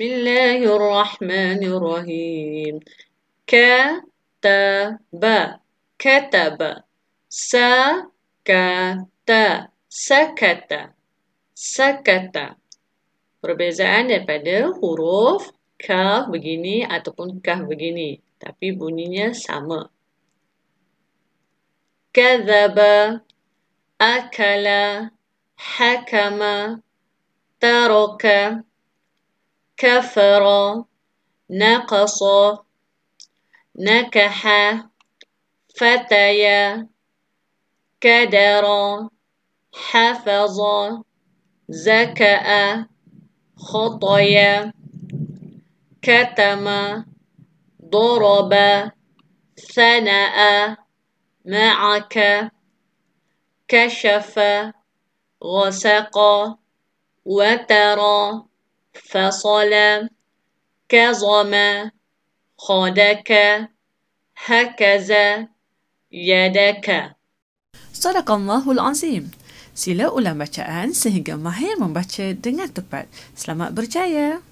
بسم الله الرحمن الرحيم كتب كتب سكت سكت سكت perbezaan daripada huruf kah begini ataupun kah begini tapi bunyinya sama كذب أكل حكم ترك كفر نقص نكح فتيا كدر حفظ زكأ خطيا كتم ضرب ثنأ معك كشف غسق وترى فصل كظم خدك هكذا يدك صدق الله العظيم Sila ulang bacaan sehingga mahir membaca dengan tepat. Selamat berjaya!